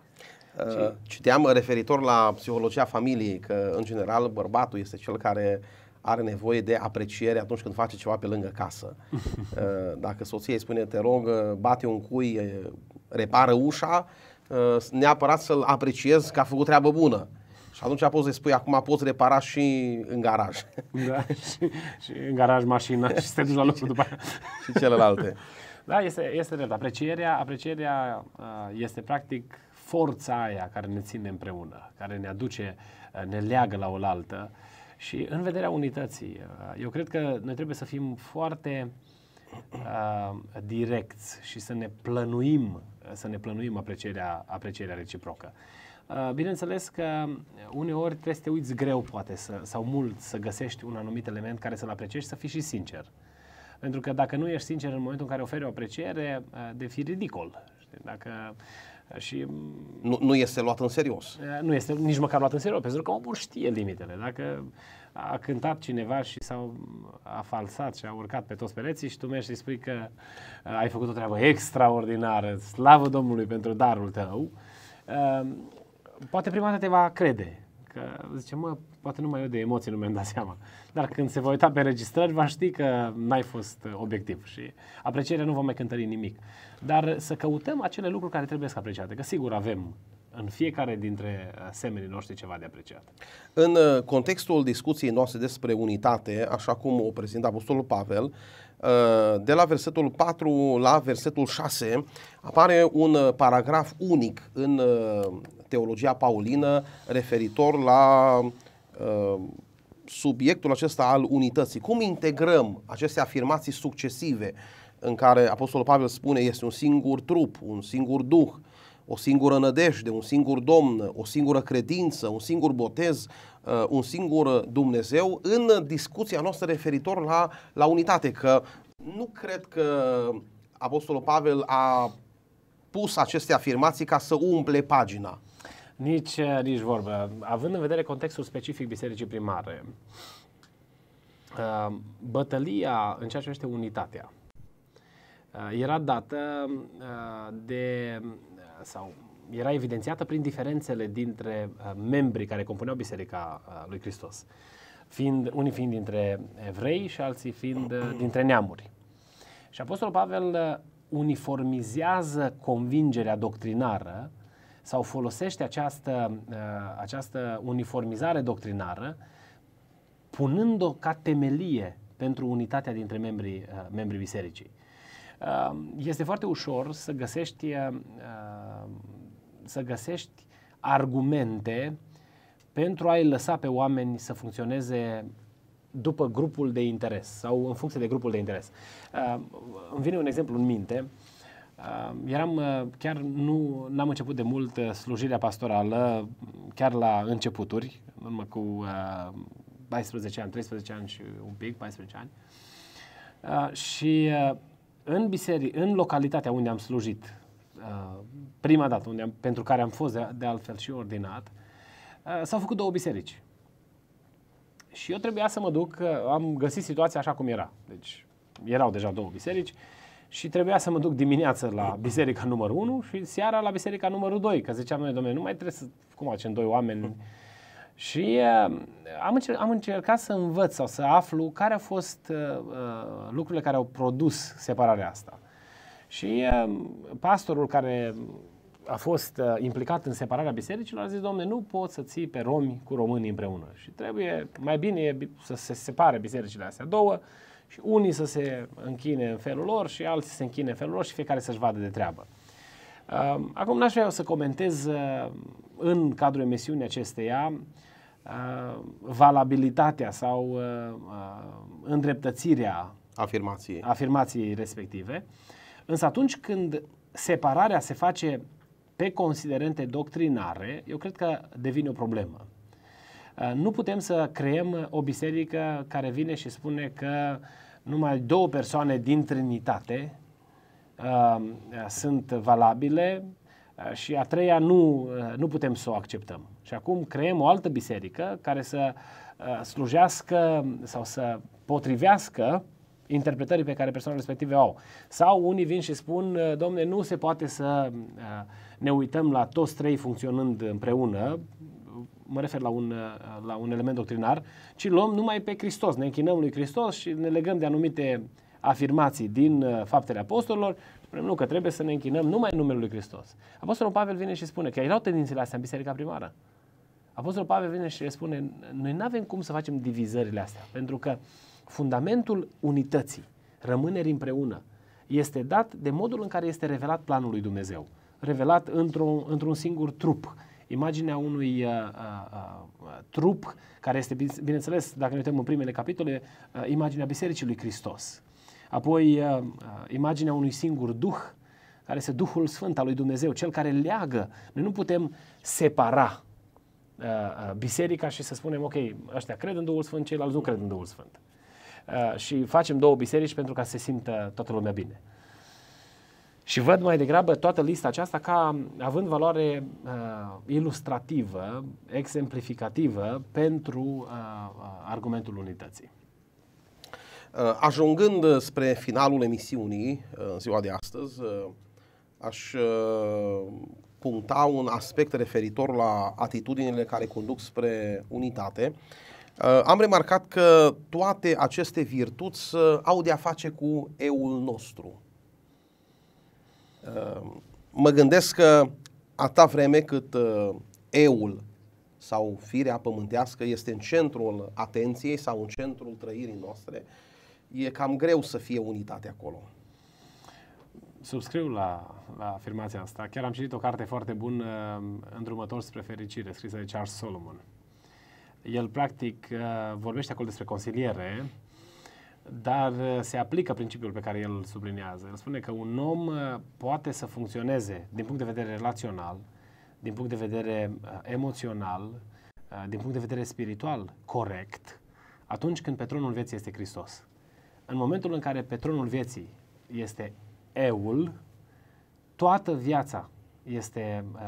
Uh, citeam referitor la psihologia familiei că, în general, bărbatul este cel care are nevoie de apreciere atunci când face ceva pe lângă casă. dacă soția îi spune, te rog, bate un cui, repară ușa, neapărat să-l apreciez că a făcut treabă bună. Și atunci poți să spui, acum poți repara și în garaj. Da, și, și în garaj mașina și să te duci la lucru după aia. și celelalte. Da, este, este drept. Aprecierea, aprecierea uh, este practic forța aia care ne ține împreună, care ne aduce, uh, ne leagă la oaltă și în vederea unității. Uh, eu cred că noi trebuie să fim foarte uh, direcți și să ne plănuim, să ne plănuim aprecierea, aprecierea reciprocă. Uh, bineînțeles că uh, uneori trebuie să te uiți greu, poate, să, sau mult să găsești un anumit element care să-l apreciezi să fii și sincer. Pentru că dacă nu ești sincer în momentul în care oferi o apreciere, fi uh, ridicol. Dacă și nu, nu este luat în serios. Nu este nici măcar luat în serios, pentru că omul știe limitele. Dacă a cântat cineva și s-au a falsat și a urcat pe toți pereții și tu mergi și spui că ai făcut o treabă extraordinară, slavă Domnului pentru darul tău, poate prima dată te va crede. Că zice, mă, poate mai eu de emoții nu mi-am dat seama. Dar când se va uita pe registrări, va ști că n-ai fost uh, obiectiv și aprecierea nu va mai cântări nimic. Dar să căutăm acele lucruri care trebuie să apreciate. Că sigur avem în fiecare dintre uh, semenii noștri ceva de apreciat. În uh, contextul discuției noastre despre unitate, așa cum o prezintă Apostolul Pavel, Uh, de la versetul 4 la versetul 6 apare un uh, paragraf unic în uh, teologia paulină referitor la subiectul acesta al unității. Cum integrăm aceste afirmații succesive în care Apostolul Pavel spune este un singur trup, un singur duh, o singură nădejde, un singur domn, o singură credință, un singur botez, uh, un singur Dumnezeu în discuția noastră referitor la, la unitate, că nu cred că Apostolul Pavel a pus aceste afirmații ca să umple pagina. Nici, uh, nici vorbă. Având în vedere contextul specific bisericii primare, uh, bătălia în ceea ce este unitatea uh, era dată de sau era evidențiată prin diferențele dintre uh, membrii care compuneau Biserica uh, lui Hristos, fiind, unii fiind dintre evrei și alții fiind uh, dintre neamuri. Și Apostolul Pavel uniformizează convingerea doctrinară sau folosește această, această uniformizare doctrinară punând-o ca temelie pentru unitatea dintre membrii, membrii bisericii. Este foarte ușor să găsești să găsești argumente pentru a-i lăsa pe oameni să funcționeze după grupul de interes sau în funcție de grupul de interes. Uh, îmi vine un exemplu în minte. Uh, eram, uh, chiar nu am început de mult uh, slujirea pastorală, mm, chiar la începuturi, în urmă cu uh, 14 ani, 13 ani și un pic, 14 ani. Uh, și uh, în biserică, în localitatea unde am slujit, Uh, prima dată, unde am, pentru care am fost de, de altfel și ordinat, uh, s-au făcut două biserici. Și eu trebuia să mă duc, uh, am găsit situația așa cum era. Deci erau deja două biserici și trebuia să mă duc dimineață la biserica numărul 1 și seara la biserica numărul 2, că ziceam noi, domnule, nu mai trebuie să, cum facem doi oameni? Și uh, am, încer- am încercat să învăț sau să aflu care au fost uh, uh lucrurile care au produs separarea asta. Uh, și um, pastorul care a fost uh, implicat în separarea bisericilor a zis, domne, nu pot să ții pe romi cu românii împreună. Și trebuie, mai bine e să se separe bisericile astea două și unii să se închine în felul lor și alții să se închine în felul lor și fiecare să-și vadă de treabă. Um, acum n-aș vrea să comentez uh, în cadrul emisiunii acesteia uh, valabilitatea sau îndreptățirea afirmației, afirmației respective. Însă atunci când separarea se face pe considerente doctrinare, eu cred că devine o problemă. Uh, nu putem să creăm o biserică care vine și spune că numai două persoane din Trinitate uh, sunt valabile uh, și a treia nu, nu putem să o acceptăm. Și acum creăm o altă biserică care să slujească sau să potrivească interpretării pe care persoanele respective au. Sau unii vin și spun, ă, domne, nu se poate să ă, ne uităm la toți trei funcționând împreună, mă refer la un, ă, la un element doctrinar, ci luăm numai pe Hristos, ne închinăm lui Hristos și ne legăm de anumite afirmații din faptele apostolilor spunem, nu, că trebuie să ne închinăm numai în numele lui Hristos. Apostolul Pavel vine și spune că erau tendințele astea în biserica primară. Apostolul Pavel vine și le spune, noi nu avem cum să facem divizările astea, pentru că uh, Fundamentul unității, rămâneri împreună, este dat de modul în care este revelat planul lui Dumnezeu, revelat într-un, într-un singur trup. Imaginea unui uh, uh, uh trup, care este, bineînțeles, dacă ne uităm în primele capitole, uh, imaginea Bisericii lui Hristos. Apoi, uh, uh, imaginea unui singur Duh, care este Duhul Sfânt al lui Dumnezeu, cel care leagă. Noi nu putem separa uh, biserica și să spunem, ok, ăștia cred în Duhul Sfânt, ceilalți nu cred în Duhul Sfânt. Uh, și facem două biserici pentru ca să se simtă toată lumea bine. Și văd mai degrabă toată lista aceasta ca având valoare uh, ilustrativă, exemplificativă pentru uh, uh argumentul unității. Uh, ajungând spre finalul emisiunii, în ziua de astăzi, aș puncta un aspect referitor la atitudinile care conduc spre unitate. Uh, Uh, am remarcat că toate aceste virtuți uh, au de-a face cu eul nostru. Uh, mă gândesc că atâta vreme cât eul sau firea pământească este în centrul atenției sau în centrul trăirii noastre, e cam greu să fie unitate acolo. Subscriu la, la afirmația asta. Chiar am citit o carte foarte bună, Îndrumător spre fericire, scrisă de Charles Solomon. El, practic, uh, vorbește acolo despre consiliere, dar uh, se aplică principiul pe care el sublinează. El spune că un om uh, poate să funcționeze din punct de vedere relațional, din punct de vedere emoțional, din punct de vedere spiritual corect, atunci când petronul vieții este Hristos. În momentul în care petronul vieții este eul, toată viața este uh,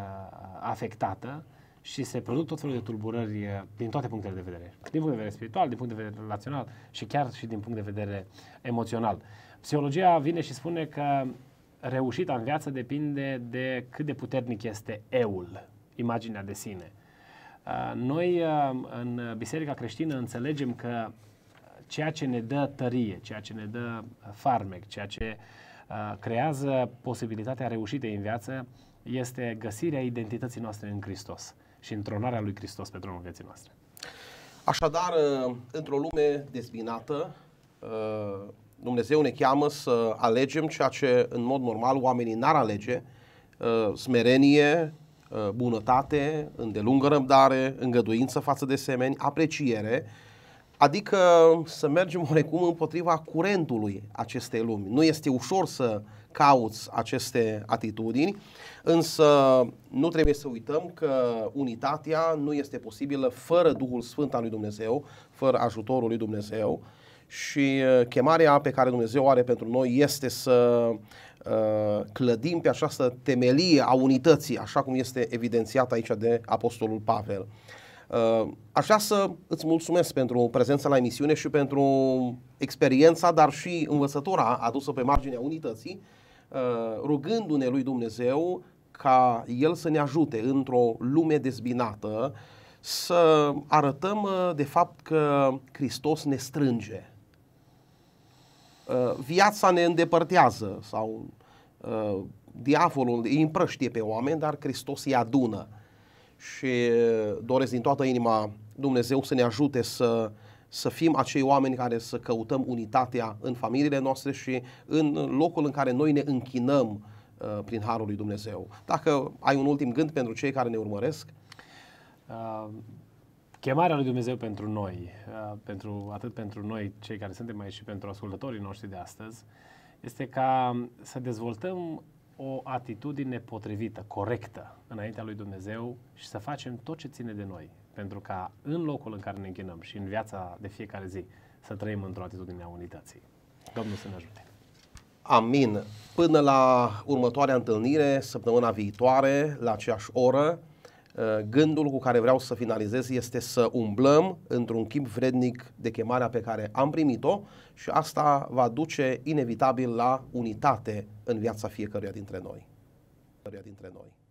afectată și se produc tot felul de tulburări eh, din toate punctele de vedere. Din punct de vedere spiritual, din punct de vedere relațional și chiar și din punct de vedere emoțional. Psihologia vine și spune că reușita în viață depinde de cât de puternic este eul, imaginea de sine. Eh, noi eh, în Biserica Creștină înțelegem că ceea ce ne dă tărie, ceea ce ne dă farmec, ceea ce creează posibilitatea reușitei în viață este găsirea identității noastre în Hristos și întronarea lui Hristos pe tronul vieții noastre. Așadar, ă, într-o lume dezbinată, ă, Dumnezeu ne cheamă să alegem ceea ce în mod normal oamenii n-ar alege, ă, smerenie, bunătate, îndelungă răbdare, îngăduință față de semeni, apreciere, adică să mergem oarecum împotriva curentului acestei lumi. Nu este ușor să cauți aceste atitudini, însă nu trebuie să uităm că unitatea nu este posibilă fără Duhul Sfânt al lui Dumnezeu, fără ajutorul lui Dumnezeu și chemarea pe care Dumnezeu are pentru noi este să clădim pe această temelie a unității, așa cum este evidențiat aici de Apostolul Pavel. Aș vrea să îți mulțumesc pentru prezența la emisiune și pentru experiența, dar și învățătura adusă pe marginea unității Uh, rugându-ne lui Dumnezeu ca El să ne ajute într-o lume dezbinată să arătăm uh, de fapt că Hristos ne strânge. Uh, viața ne îndepărtează sau diavolul îi împrăștie pe oameni, dar Hristos îi adună. Și doresc din toată inima Dumnezeu să ne ajute să să fim acei oameni care să căutăm unitatea în familiile noastre și în locul în care noi ne închinăm uh, prin harul lui Dumnezeu. Dacă ai un ultim gând pentru cei care ne urmăresc, uh, chemarea lui Dumnezeu pentru noi, uh, pentru atât pentru noi cei care suntem aici și pentru ascultătorii noștri de astăzi, este ca să dezvoltăm o atitudine potrivită, corectă înaintea lui Dumnezeu și să facem tot ce ține de noi pentru ca în locul în care ne închinăm și în viața de fiecare zi să trăim într-o atitudine a unității. Domnul să ne ajute! Amin! Până la următoarea întâlnire, săptămâna viitoare, la aceeași oră, ă, gândul cu care vreau să finalizez este să umblăm într-un chip vrednic de chemarea pe care am primit-o și asta va duce inevitabil la unitate în viața fiecăruia dintre noi. Dintre noi.